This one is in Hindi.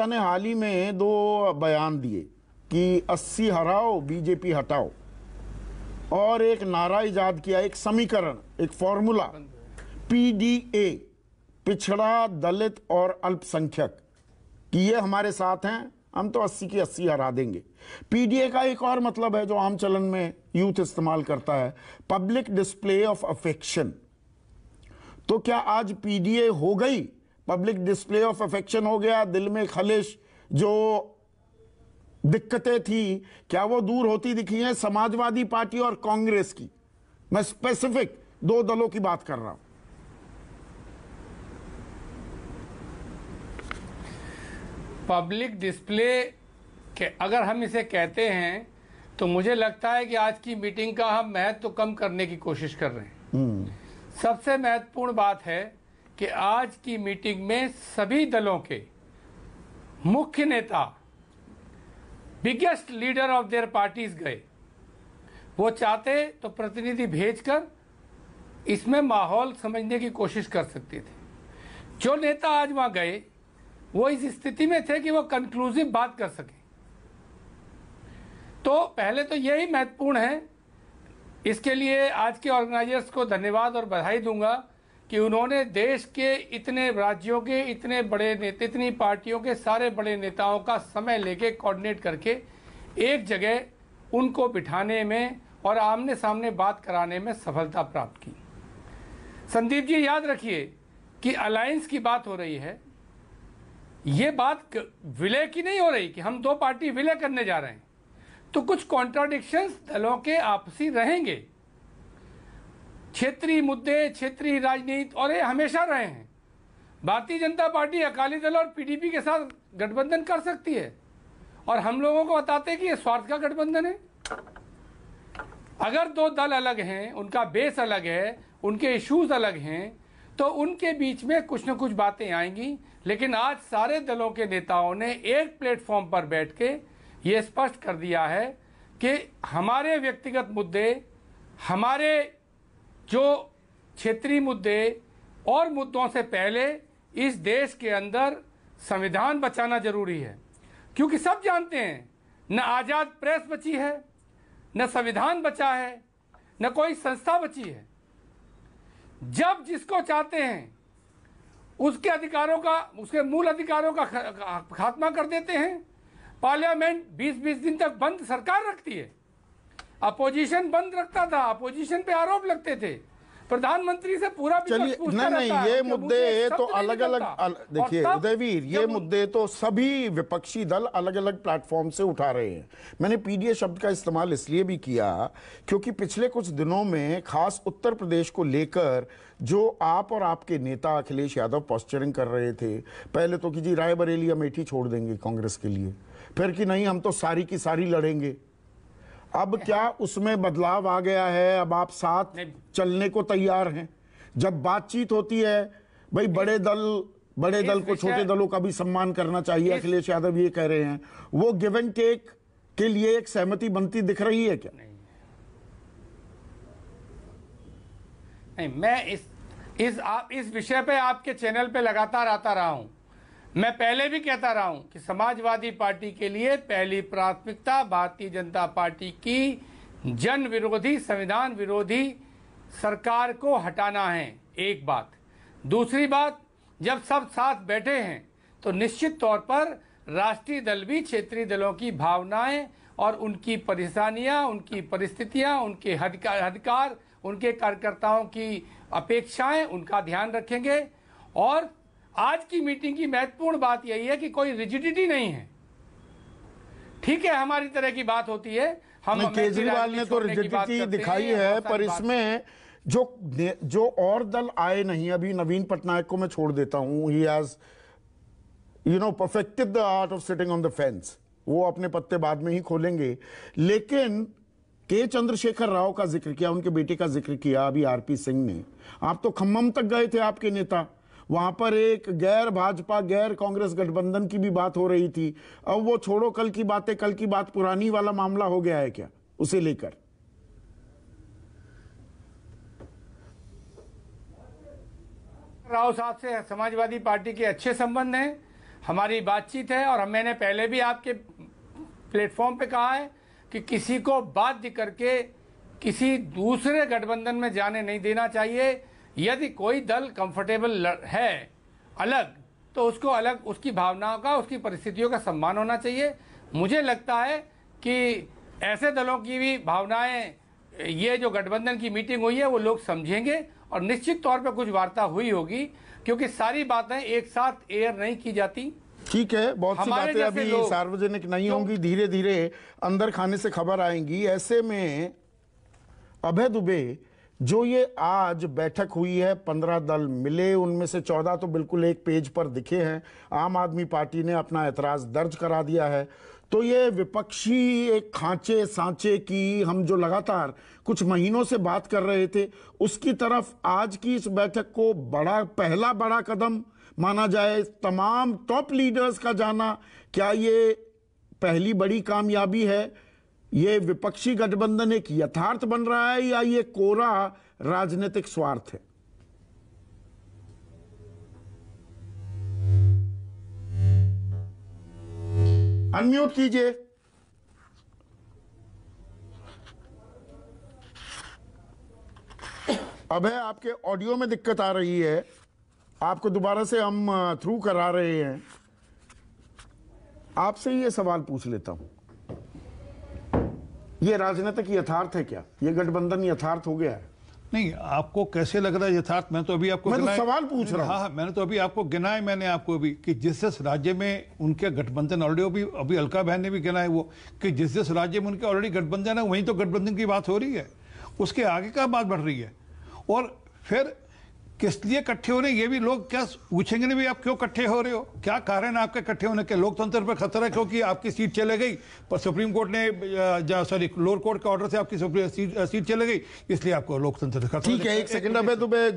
एकता ने हाल ही में दो बयान दिए कि अस्सी हराओ बीजेपी हटाओ और एक नारा ईजाद किया एक समीकरण एक फॉर्मूला पीडीए पिछड़ा दलित और अल्पसंख्यक कि ये हमारे साथ हैं हम तो अस्सी की अस्सी हरा देंगे पीडीए का एक और मतलब है जो आम चलन में यूथ इस्तेमाल करता है पब्लिक डिस्प्ले ऑफ अफेक्शन तो क्या आज पीडीए हो गई पब्लिक डिस्प्ले ऑफ अफेक्शन हो गया दिल में खलिश जो दिक्कतें थी क्या वो दूर होती दिखी हैं समाजवादी पार्टी और कांग्रेस की मैं स्पेसिफिक दो दलों की बात कर रहा हूं पब्लिक डिस्प्ले के अगर हम इसे कहते हैं तो मुझे लगता है कि आज की मीटिंग का हम महत्व तो कम करने की कोशिश कर रहे हैं हम्म। सबसे महत्वपूर्ण बात है कि आज की मीटिंग में सभी दलों के मुख्य नेता biggest leader of their parties गए वो चाहते तो प्रतिनिधि भेजकर इसमें माहौल समझने की कोशिश कर सकते थे जो नेता आज वहां गए वो इस स्थिति में थे कि वो कंक्लूसिव बात कर सके तो पहले तो यही महत्वपूर्ण है इसके लिए आज के ऑर्गेनाइजर्स को धन्यवाद और बधाई दूंगा कि उन्होंने देश के इतने राज्यों के इतने बड़े नेता इतनी पार्टियों के सारे बड़े नेताओं का समय लेके कोऑर्डिनेट करके एक जगह उनको बिठाने में और आमने सामने बात कराने में सफलता प्राप्त की संदीप जी याद रखिए कि अलायंस की बात हो रही है ये बात विलय की नहीं हो रही कि हम दो पार्टी विलय करने जा रहे हैं तो कुछ कॉन्ट्राडिक्शन दलों के आपसी रहेंगे क्षेत्रीय मुद्दे क्षेत्रीय राजनीति और ये हमेशा रहे हैं भारतीय जनता पार्टी अकाली दल और पीडीपी के साथ गठबंधन कर सकती है और हम लोगों को बताते हैं कि ये स्वार्थ का गठबंधन है अगर दो दल अलग हैं उनका बेस अलग है उनके इश्यूज अलग हैं तो उनके बीच में कुछ न कुछ बातें आएंगी लेकिन आज सारे दलों के नेताओं ने एक प्लेटफॉर्म पर बैठ के ये स्पष्ट कर दिया है कि हमारे व्यक्तिगत मुद्दे हमारे जो क्षेत्रीय मुद्दे और मुद्दों से पहले इस देश के अंदर संविधान बचाना जरूरी है क्योंकि सब जानते हैं न आज़ाद प्रेस बची है न संविधान बचा है न कोई संस्था बची है जब जिसको चाहते हैं उसके अधिकारों का उसके मूल अधिकारों का खात्मा कर देते हैं पार्लियामेंट 20-20 दिन तक बंद सरकार रखती है अपोजिशन बंद रखता था अपोजिशन पे आरोप लगते थे प्रधानमंत्री से पूरा चलिए नहीं नहीं ये मुद्दे तो अलग अलग देखिए उदयवीर ये मुद्दे तो सभी विपक्षी दल अलग अलग प्लेटफॉर्म से उठा रहे हैं मैंने पीडीए शब्द का इस्तेमाल इसलिए भी किया क्योंकि पिछले कुछ दिनों में खास उत्तर प्रदेश को लेकर जो आप और आपके नेता अखिलेश यादव पॉस्चरिंग कर रहे थे पहले तो कि जी रायबरेली अमेठी छोड़ देंगे कांग्रेस के लिए फिर कि नहीं हम तो सारी की सारी लड़ेंगे अब क्या उसमें बदलाव आ गया है अब आप साथ चलने को तैयार हैं जब बातचीत होती है भाई बड़े दल बड़े दल को छोटे दलों का भी सम्मान करना चाहिए अखिलेश यादव ये कह रहे हैं वो गिव एंड टेक के लिए एक सहमति बनती दिख रही है क्या नहीं, मैं इस इस आप इस विषय पे आपके चैनल पे लगातार आता रहा हूं मैं पहले भी कहता रहा हूं कि समाजवादी पार्टी के लिए पहली प्राथमिकता भारतीय जनता पार्टी की जन विरोधी संविधान विरोधी सरकार को हटाना है एक बात दूसरी बात जब सब साथ बैठे हैं तो निश्चित तौर पर राष्ट्रीय दल भी क्षेत्रीय दलों की भावनाएं और उनकी परेशानियां उनकी परिस्थितियां उनके अधिकार उनके कार्यकर्ताओं की अपेक्षाएं उनका ध्यान रखेंगे और आज की मीटिंग की महत्वपूर्ण बात यही है कि कोई रिजिडिटी नहीं है ठीक है हमारी तरह की बात होती है हम केजरीवाल ने तो रिजिडिटी दिखाई है पर इसमें जो जो और दल आए नहीं अभी नवीन पटनायक को मैं छोड़ देता हूं he has you know perfected the art of sitting on the fence वो अपने पत्ते बाद में ही खोलेंगे लेकिन के चंद्रशेखर राव का जिक्र किया उनके बेटे का जिक्र किया अभी आरपी सिंह ने आप तो खम्मम तक गए थे आपके नेता वहां पर एक गैर भाजपा गैर कांग्रेस गठबंधन की भी बात हो रही थी अब वो छोड़ो कल की बातें कल की बात पुरानी वाला मामला हो गया है क्या उसे लेकर राव साहब से समाजवादी पार्टी के अच्छे संबंध हैं हमारी बातचीत है और मैंने पहले भी आपके प्लेटफॉर्म पे कहा है कि किसी को बाध्य करके किसी दूसरे गठबंधन में जाने नहीं देना चाहिए यदि कोई दल कंफर्टेबल है अलग तो उसको अलग उसकी भावनाओं का उसकी परिस्थितियों का सम्मान होना चाहिए मुझे लगता है कि ऐसे दलों की भी भावनाएं ये जो गठबंधन की मीटिंग हुई है वो लोग समझेंगे और निश्चित तौर पर कुछ वार्ता हुई होगी क्योंकि सारी बातें एक साथ एयर नहीं की जाती ठीक है बहुत सी बातें अभी सार्वजनिक नहीं होंगी धीरे धीरे अंदर खाने से खबर आएंगी ऐसे में अभय दुबे जो ये आज बैठक हुई है पंद्रह दल मिले उनमें से चौदह तो बिल्कुल एक पेज पर दिखे हैं आम आदमी पार्टी ने अपना एतराज़ दर्ज करा दिया है तो ये विपक्षी एक खांचे सांचे की हम जो लगातार कुछ महीनों से बात कर रहे थे उसकी तरफ आज की इस बैठक को बड़ा पहला बड़ा कदम माना जाए तमाम टॉप लीडर्स का जाना क्या ये पहली बड़ी कामयाबी है ये विपक्षी गठबंधन एक यथार्थ बन रहा है या ये कोरा राजनीतिक स्वार्थ है अनम्यूट कीजिए अब है आपके ऑडियो में दिक्कत आ रही है आपको दोबारा से हम थ्रू करा रहे हैं आपसे ये सवाल पूछ लेता हूं ये राजनीतिक यथार्थ है क्या ये गठबंधन यथार्थ हो गया है नहीं आपको कैसे लग रहा है यथार्थ मैं तो अभी आपको मैं तो सवाल पूछ रहा हूँ हाँ, हाँ, मैंने तो अभी आपको है मैंने आपको अभी कि जिस जिस राज्य में उनके गठबंधन ऑलरेडी अभी अभी अलका बहन ने भी गिना है वो कि जिस जिस राज्य में उनके ऑलरेडी गठबंधन है वहीं तो गठबंधन की बात हो रही है उसके आगे का बात बढ़ रही है और फिर किस लिए इकट्ठे हो रहे ये भी लोग क्या पूछेंगे नहीं भाई आप क्यों इकट्ठे हो रहे हो क्या कारण है आपके इकट्ठे होने के लोकतंत्र पर खतरा है क्योंकि आपकी सीट चले गई पर सुप्रीम कोर्ट ने सॉरी लोअर कोर्ट के ऑर्डर से आपकी सीट सीट चले गई इसलिए आपको लोकतंत्र ठीक है एक सेकंड अब तो मैं